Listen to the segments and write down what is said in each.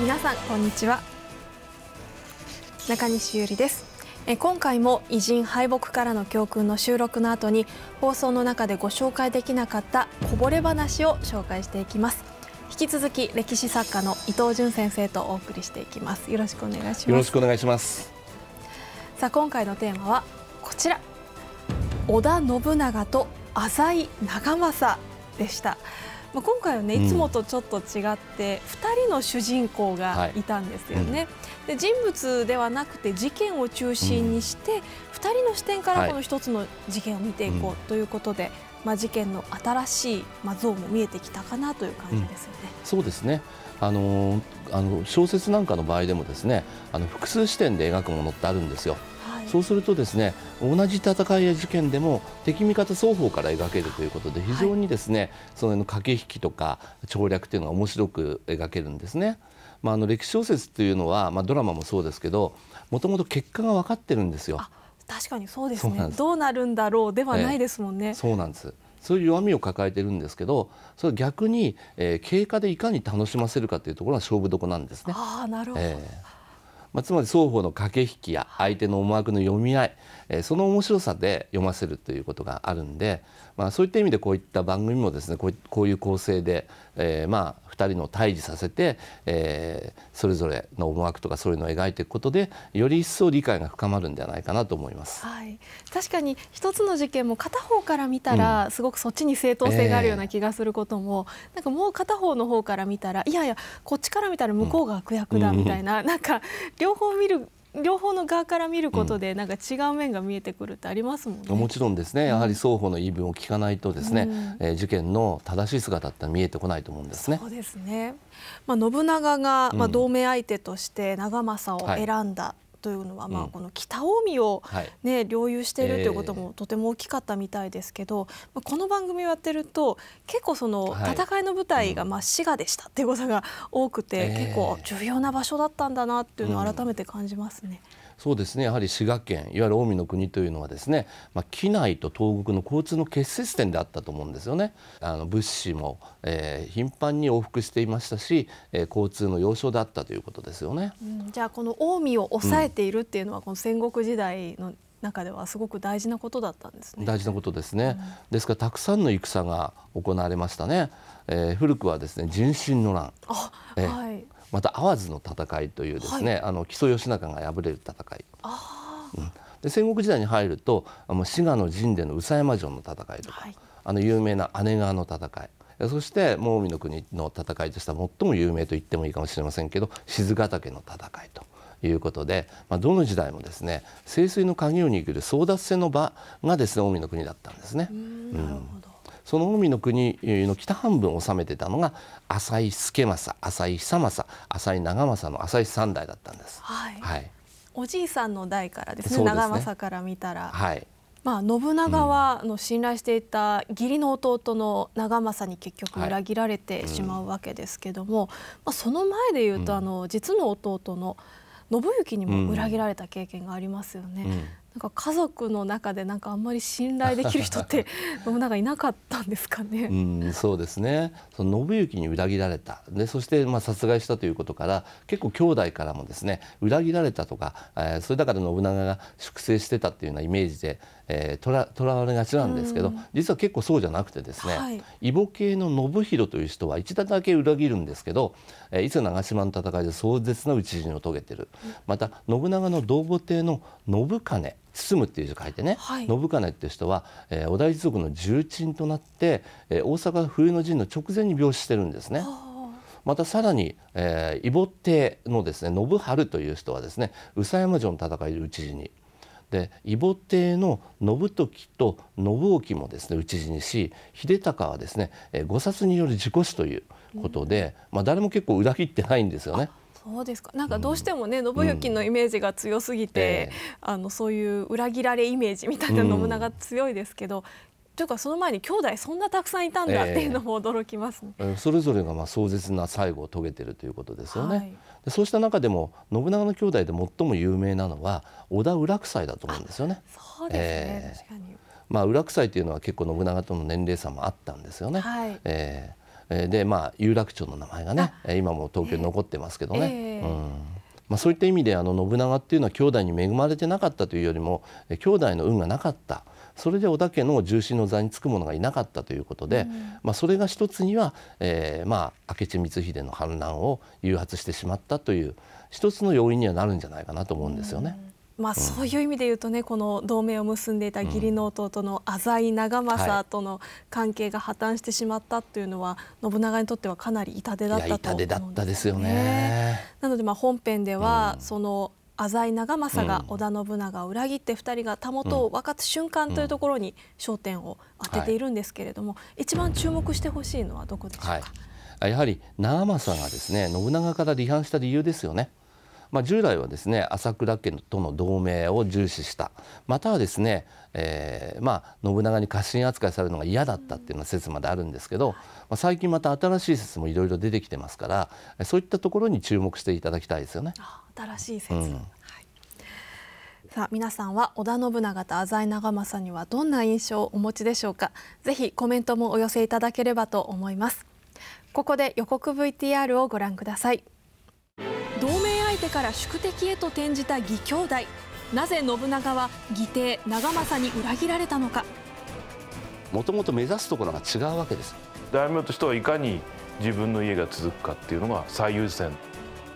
皆さんこんにちは中西ゆりですえ今回も偉人敗北からの教訓の収録の後に放送の中でご紹介できなかったこぼれ話を紹介していきます引き続き歴史作家の伊藤潤先生とお送りしていきますよろしくお願いしますよろしくお願いしますさあ今回のテーマはこちら織田信長と浅井長政でした。まあ、今回はねいつもとちょっと違って、うん、2人の主人公がいたんですよね、はいうん、で人物ではなくて事件を中心にして、うん、2人の視点からこの1つの事件を見ていこうということで、はい、まあ、事件の新しい、まあ、像も見えてきたかなという感じですよね。そうですねあのあの小説なんかの場合でもですねあの複数視点で描くものってあるんですよ。そうするとですね同じ戦いや事件でも敵味方双方から描けるということで非常にですね、はい、その駆け引きとか調略というのが面白く描けるんですね。まあ、あの歴史小説というのは、まあ、ドラマもそうですけどもともと結果が分かってるんですよ。確かにそうですねどうなるんだろうではないですもんね。えー、そうなんですそういう弱みを抱えてるんですけどそれ逆に、えー、経過でいかに楽しませるかというところが勝負どこなんですね。あなるほど、えーまあ、つまり双方の駆け引きや相手の思惑の読み合い、えー、その面白さで読ませるということがあるんでまあ、そういった意味でこういった番組もですねこういう構成で、えー、まあ2人の対峙させて、えー、それぞれの思惑とかそういうのを描いていくことでより一層理解が深まるんではないかなと思います、はい、確かに一つの事件も片方から見たら、うん、すごくそっちに正当性があるような気がすることも、えー、なんかもう片方の方から見たらいやいやこっちから見たら向こうが悪役だみたいな、うん、なんか両方見る両方の側から見ることで、なんか違う面が見えてくるってありますもんね。もちろんですね。やはり双方の言い分を聞かないとですね、うん、えー、事件の正しい姿って見えてこないと思うんですね。そうですね。まあ信長がまあ同盟相手として長政を選んだ、はいというのは、まあ、この北近江を、ね領有しているということもとても大きかったみたいですけど、えー、この番組をやってると結構その戦いの舞台が、まあ、滋賀でしたっていうことが多くて、結構重要な場所だったんだなっていうのを改めて感じますね。えーそうですねやはり滋賀県いわゆる近江の国というのはですね、まあ、畿内と東北の交通の結節点であったと思うんですよねあの物資も、えー、頻繁に往復していましたし、えー、交通の要衝だったということですよね、うん、じゃあこの近江を抑えているっていうのは、うん、この戦国時代の中ではすごく大事なことだったんですね大事なことですね、うん、ですからたくさんの戦が行われましたね、えー、古くはですね人心の乱あ、えー、はいまた淡路の戦いというですね、はい、あの木曽義仲が敗れる戦い。で戦国時代に入るとあの滋賀の陣での宇佐山城の戦いとか、はい、あの有名な姉川の戦いそして近江の国の戦いとしては最も有名と言ってもいいかもしれませんけど静ヶ岳の戦いということで、まあ、どの時代もですね清水の鍵を握る争奪戦の場がですね近江の国だったんですね。うんその海の国の北半分を治めてたのが浅井助政浅井久政浅井長政の浅井三代だったんです。はい、はい、おじいさんの代からですね、ね、長政から見たら。はいまあ、信長はの信頼していた義理の弟の長政に結局裏切られてしまうわけですけども、まあ、その前でいうと、あの実の弟の信行にも裏切られた経験がありますよね。なんか家族の中でなんかあんまり信頼できる人って信長 いなかったんですかね。うんそうですねその信行に裏切られたでそしてまあ殺害したということから結構兄弟からもですね裏切られたとか、えー、それだから信長が粛清してたっていうようなイメージで、えー、とらとらわれがちなんですけど、実は結構そうじゃなくてですね、はい、系の信弘という人は一度だけ裏切るんですけど、えー、伊勢長島の戦いで壮絶な討ち死にを遂げてる、また信長の同母帝の信兼進むっていう字を書いてね、はい、信金っていう人は、えー、織田一族の重鎮となって、えー、大阪冬の陣の直前に病死してるんですね。またさらに、えー、異母帝のですね信春という人はですね宇佐山城の戦いで討ち死に。で異母帝の信時と信興もですね討ち死にし秀隆はですね、えー、誤殺による事故死ということで、うん、まあ、誰も結構裏切ってないんですよね。そうですかなんかどうしてもね、信行のイメージが強すぎて、うん、あのそういう裏切られイメージみたいな信長強いですけど、というかその前に兄弟そんなたくさんいたんだっていうのも驚きます、ねえー、それぞれがまあ壮絶な最後を遂げてるということですよね、はい、そうした中でも信長の兄弟で最も有名なのは織田浦夫妻だと思うんですよねそうですね、えー、確かにまあ裏夫妻というのは結構信長との年齢差もあったんですよね、はい、えーでまあ有楽町の名前がね今も東京に残ってますけどね、えー、うんまあ、そういった意味であの信長っていうのは兄弟に恵まれてなかったというよりも兄弟の運がなかったそれで織田家の重臣の座につく者がいなかったということで、うん、まあ、それが一つには、えーまあ、明智光秀の反乱を誘発してしまったという一つの要因にはなるんじゃないかなと思うんですよね。うんまあ、そういう意味で言うとね、この同盟を結んでいた義理の弟の浅井長政との関係が破綻してしまったというのは、はい、信長にとってはかなり痛手だったと思うんですよね。ねなのでまあ本編では、その浅井長政が織田信長を裏切って2人がたもとを分かつ瞬間というところに焦点を当てているんですけれども、はい、一番注目してほしいのはどこでしょうか、はい、やはり長政がですね信長から離反した理由ですよね。まあ、従来はですね朝倉家のとの同盟を重視したまたはですね、えー、まあ、信長に過信扱いされるのが嫌だったっていうのは説まであるんですけど、まあ、最近また新しい説もいろいろ出てきてますからそういったところに注目していただきたいですよね。新しい説、うんさあ皆さんは織田信長と浅井長政にはどんな印象をお持ちでしょうかぜひコメントもお寄せいただければと思いますここで予告 VTR をご覧くださいてから宿敵へと転じた義兄弟なぜ信長は義弟長政に裏切られたのかもともと目指すところが違うわけです大名としてはいかに自分の家が続くかっていうのが最優先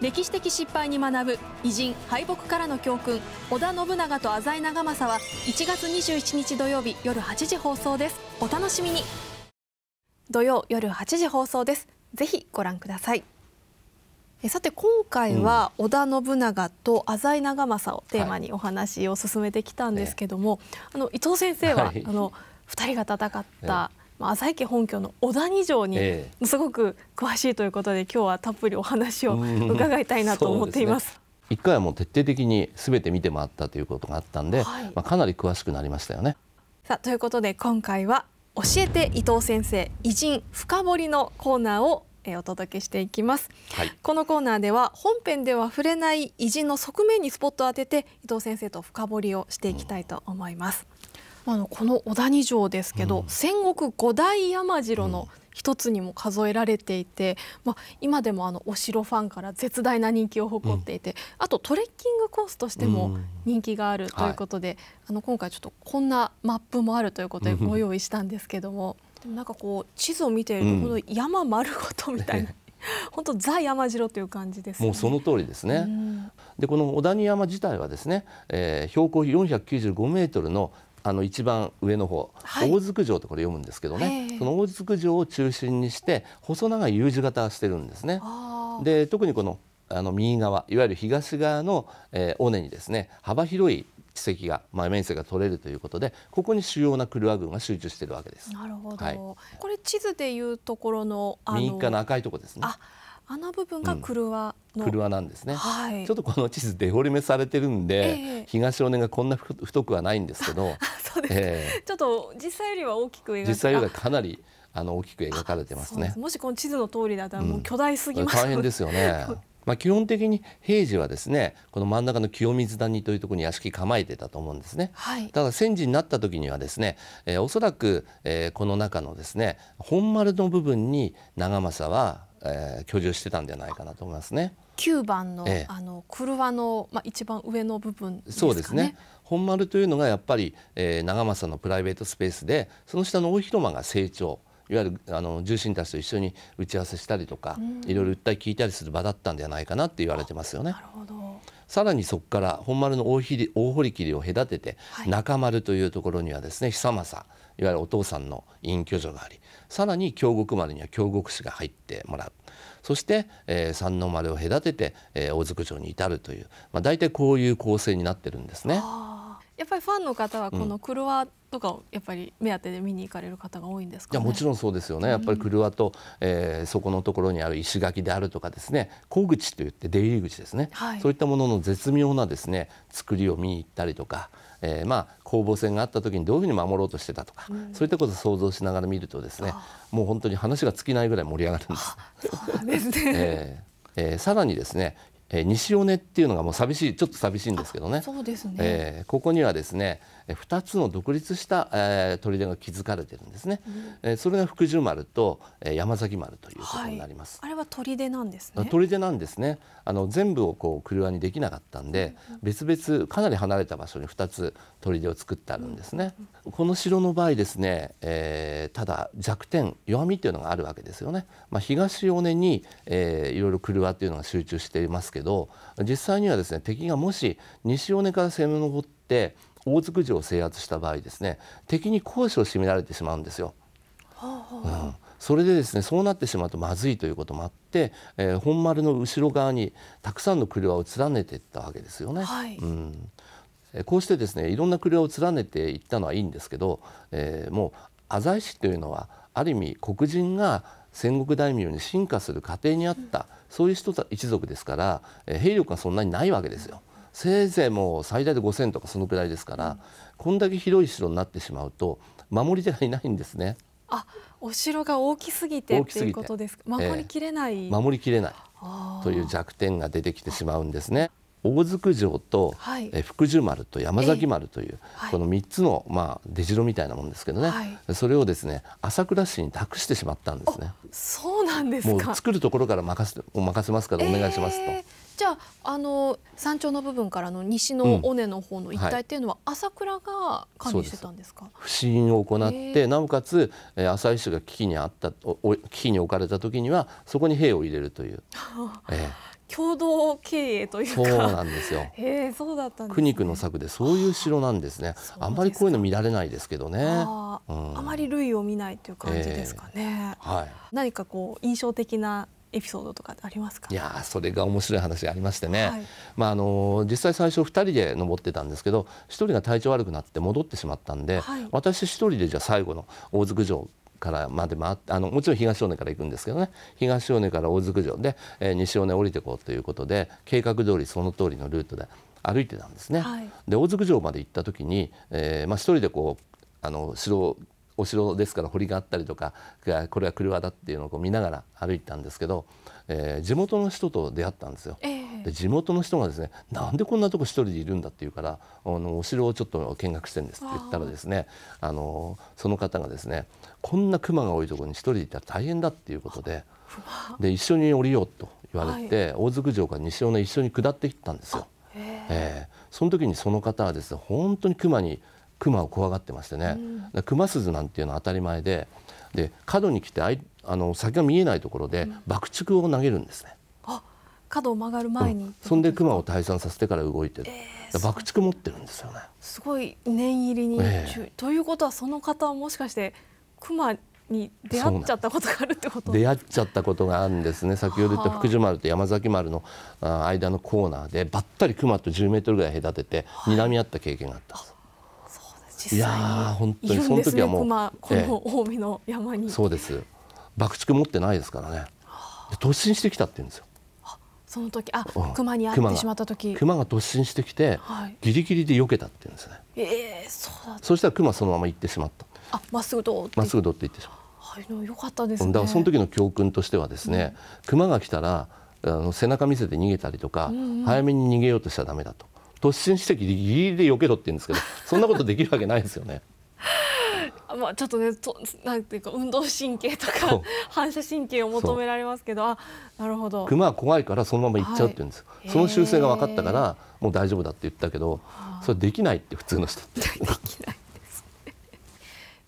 歴史的失敗に学ぶ偉人敗北からの教訓織田信長と浅井長政は1月27日土曜日夜8時放送ですお楽しみに土曜夜8時放送ですぜひご覧くださいさて今回は織田信長と浅井長政をテーマにお話を進めてきたんですけども、はい、あの伊藤先生は、はい、あの2人が戦った、まあ、浅井家本拠の織田二条にすごく詳しいということで今日はたっぷりお話を伺いたいなと思っています。一、回はもう徹底的にすべて見て回ったということがあったんで、はい、まあ、かなり詳しくなりましたよね。さあということで今回は「教えて伊藤先生偉人深掘り」のコーナーをえお届けしていきます、はい、このコーナーでは本編では触れない偉人の側面にスポットを当てて伊藤先生と深掘りをしていきたいと思います、うん、あのこの小谷城ですけど、うん、戦国五大山城の一つにも数えられていて、まあ、今でもあのお城ファンから絶大な人気を誇っていて、うん、あとトレッキングコースとしても人気があるということで、あの今回ちょっとこんなマップもあるということでご用意したんですけども。でもなんかこう地図を見てると、この山丸ごとみたいな、本当ザ山城という感じです、ね、もうその通りですね。うん、でこの小谷山自体はですね、えー、標高495メートルのあの一番上の方、はい、大津城とこれ読むんですけどね、えー、その大津城を中心にして細長い U 字型してるんですね。で特にこのあの右側いわゆる東側の、えー、尾根にですね幅広い地石が、まあ、面積が取れるということでここに主要なクルア群が集中しているわけです。なるほど、はい、これ地図でいうところの右側の赤いところですね。ああの部分がクルアの、うん、クルアなんですね、はい、ちょっとこの地図デフォルメされてるんで、えー、東尾根がこんな太くはないんですけど そうです、えー、ちょっと実際よりは大きく描か実際よりはかなりあの大きく描かれてますねもしこの地図の通りだったらもう巨大すぎます、うん、大変ですよね まあ、基本的に平時はですねこの真ん中の清水谷というところに屋敷構えてたと思うんですね、はい、ただ戦時になった時にはですね、えー、おそらく、えー、この中のですね本丸の部分に長政は、えー、居住してたんじゃないかなと思いますね。9番の、ええ、あの車の、まあ、一番上の部分、ね、そうですね本丸というのがやっぱり、えー、長政のプライベートスペースでその下の大広間が成長いわゆるあの重臣たちと一緒に打ち合わせしたりとか、いろいろ訴え聞いたりする場だったんではないかなって言われてますよね。さらにそこから本丸の大ひ大堀切を隔てて、中丸というところにはですね久政いわゆるお父さんの隠居所がありさらに京極丸には京極氏が入ってもらうそして、えー、三の丸を隔てて、えー、大津城に至るという、まあ、大体こういう構成になってるんですね。やっぱりファンの方はこのクロワとかをやっぱり目当てで見に行かれる方が多いんですか、ね、いやもちろんそうですよね、やっぱりクルワと、えー、そこのところにある石垣であるとかですね小口といって出入り口ですね、はい、そういったものの絶妙なですね作りを見に行ったりとか、えー、まあ攻防戦があった時にどういうふうに守ろうとしてたとか、うん、そういったことを想像しながら見るとですねもう本当に話が尽きないぐらい盛り上がるんです。そうですね、えーえー、さらにですねえー、西尾根っていうのがもう寂しいちょっと寂しいんですけどねそうですね、えー、ここにはですね2つの独立した、えー、砦が築かれてるんですね、うん、えー、それが福寿丸と、えー、山崎丸ということになります、はい、あれは砦なんですね砦なんですねあの全部をこう車にできなかったんで、うん、別々かなり離れた場所に2つ砦を作ってあるんですね、うん、この城の場合ですね、えー、ただ弱点弱みというのがあるわけですよねまあ東尾根に、えー、いろいろ車っていうのが集中していますけど実際にはですね敵がもし西尾根から攻め上って大津久城を制圧した場合ですね敵に攻守を占められてしまうんですよ。はあはあ、うんそれでですねそうなってしまうとまずいということもあって、えー、本丸の後ろ側にたくさんの車を連ねていったわけですよね。はい、うんこうしてですねいろんな車を連ねていったのはいいんですけど、えー、もう浅井市というのはある意味黒人が戦国大名に進化する過程にあった、うん、そういう人た一族ですから、えー、兵力がそんなにないわけですよ。せいぜいもう最大で5,000とかそのくらいですから、うん、こんだけ広い城になってしまうと守り手がいないんですね。あお城が大きすぎてということです守りきれない、えー、守りきれないという弱点が出てきてしまうんですね。大津城と、はい、福寿丸と山崎丸という、えー、この3つの、まあ、出城みたいなもんですけどね、はい、それをですね朝倉市に託してしまったんですね。そうなんですか作るところから任せお任せますからお願いしますと。えー、じゃあの山頂の部分からの西の尾根の方の一帯っていうのは、うんはい、朝倉が管理してたんですか不審を行って、えー、なおかつ朝井市が危機にあったお危機に置かれた時にはそこに兵を入れるという。えー共同経営というかそうなんですよ、えー、そうだったんです、ね、苦肉の策でそういう城なんですねあんまりこういうの見られないですけどねあうん、あまり類を見ないという感じですかね、えー、はい、何かこう印象的なエピソードとかありますかいやそれが面白い話がありましてね、はい、まあ、あの実際最初二人で登ってたんですけど一人が体調悪くなって戻ってしまったんで、はい、私一人でじゃあ最後の大津城からまでもあのもちろん東尾根から行くんですけどね東尾根から大津城で、えー、西尾根降りていこうということで計画通りその通りのルートで歩いてたんですね。はい、で大津城まで行った時に、えー、まあ、一人でこうあの城お城ですから堀があったりとかこれは車だっていうのを見ながら歩いたんですけど、えー、地元の人と出会ったんですよ。えーで地元の人がですねなんでこんなとこ一人でいるんだって言うからあのお城をちょっと見学してんですって言ったらですねあのその方がですねこんな熊が多いところに一人でいたら大変だっていうことでで一緒に降りようと言われて、はい、大津城から西尾の一緒に下っていったんですよ。えー、その時にその方はですね本当に熊に熊を怖がってましてね、うん、熊鈴なんていうのは当たり前でで角に来てああの先が見えないところで爆竹を投げるんですね。角を曲がる前に、うん、そんで熊を退散させてから動いてる、えー、爆竹持ってるんですよねすごい念入りに、えー、ということはその方はもしかして熊に出会っちゃったことがあるってこと出会っちゃったことがあるんですね先ほど言った福寿丸と山崎丸の間のコーナーでばったり熊と10メートルぐらい隔てて睨み合った経験があったい、いや本当にその時はもう、ね、この近江の山に、えー、そうです爆竹持ってないですからね突進してきたって言うんですよその時あ、うん、熊に会ってしまった時熊が突進してきて、はい、ギリギリで避けたっていうんですねええー、そうだそしたら熊そのまま行ってしまったあまっすぐどうまっすぐどって行ってしまったはいよかったです、ね、だからその時の教訓としてはですね、うん、熊が来たらあの背中見せて逃げたりとか、うんうん、早めに逃げようとしちゃダメだと突進してギリギリで避けろって言うんですけどそんなことできるわけないですよね まあ、ちょっとねとなんていうか運動神経とか反射神経を求められますけどあなるほど熊は怖いからそのまま行っちゃうって言うんですはい、その習性が分かったからもう大丈夫だって言ったけどそれできないって普通の人って。できないです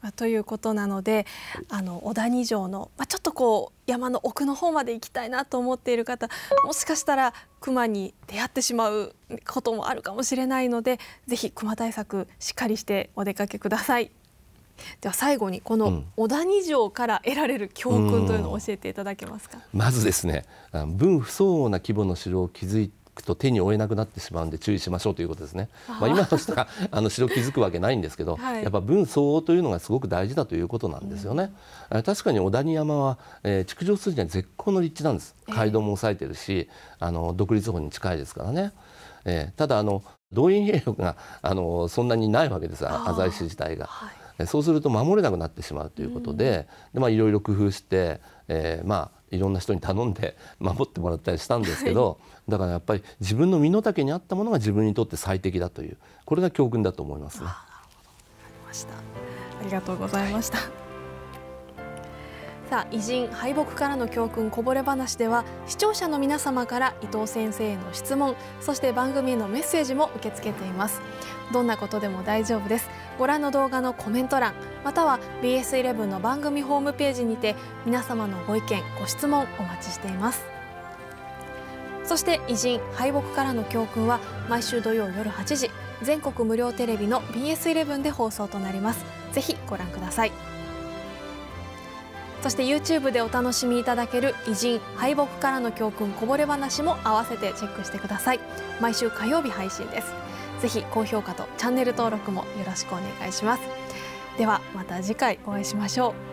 まあ、ということなのであの小谷城の、まあ、ちょっとこう山の奥の方まで行きたいなと思っている方もしかしたら熊に出会ってしまうこともあるかもしれないのでぜひ熊対策しっかりしてお出かけください。では最後にこの小谷城から得られる教訓というのを教えていただけますか、うん、まずですね分不相応な規模の城を築くと手に負えなくなってしまうんで注意しましょうということですね。まあ、今の人があの城築くわけないんですけど、はい、やっぱ分相応というのがすごく大事だということなんですよね。うん、確かに小谷山は、えー、築城筋には絶好の立地なんです。街道も抑えてるし、えー、あの独立法に近いですからね。えー、ただあの動員兵力があのそんなにないわけです。浅井市自体が。はいそうすると守れなくなってしまうということでうん、でまあ、いろいろ工夫して、えー、まあいろんな人に頼んで 守ってもらったりしたんですけど、はい、だからやっぱり自分の身の丈に合ったものが自分にとって最適だというこれが教訓だと思います、ね、ありがとうございました、はい、さあ偉人敗北からの教訓こぼれ話では視聴者の皆様から伊藤先生への質問そして番組へのメッセージも受け付けていますどんなことでも大丈夫ですご覧の動画のコメント欄または BS11 の番組ホームページにて皆様のご意見ご質問お待ちしていますそして偉人敗北からの教訓は毎週土曜夜8時全国無料テレビの BS11 で放送となりますぜひご覧くださいそして YouTube でお楽しみいただける偉人敗北からの教訓こぼれ話も合わせてチェックしてください毎週火曜日配信ですぜひ高評価とチャンネル登録もよろしくお願いしますではまた次回お会いしましょう